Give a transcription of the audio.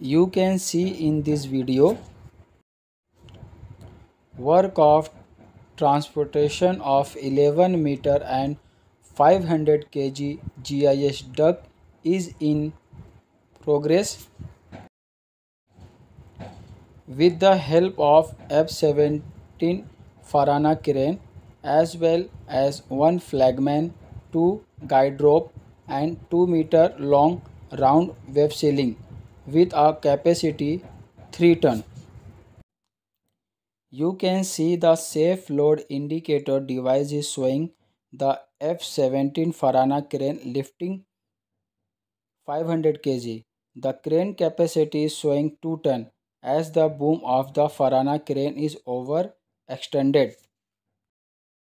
you can see in this video work of transportation of 11 meter and 500 kg GIS duct is in progress with the help of F-17 Farana crane as well as one flagman, two guide rope and 2 meter long round web ceiling with a capacity 3 ton. You can see the safe load indicator device is showing the F-17 Farana crane lifting 500 kg. The crane capacity is showing 2 ton as the boom of the Farana crane is overextended.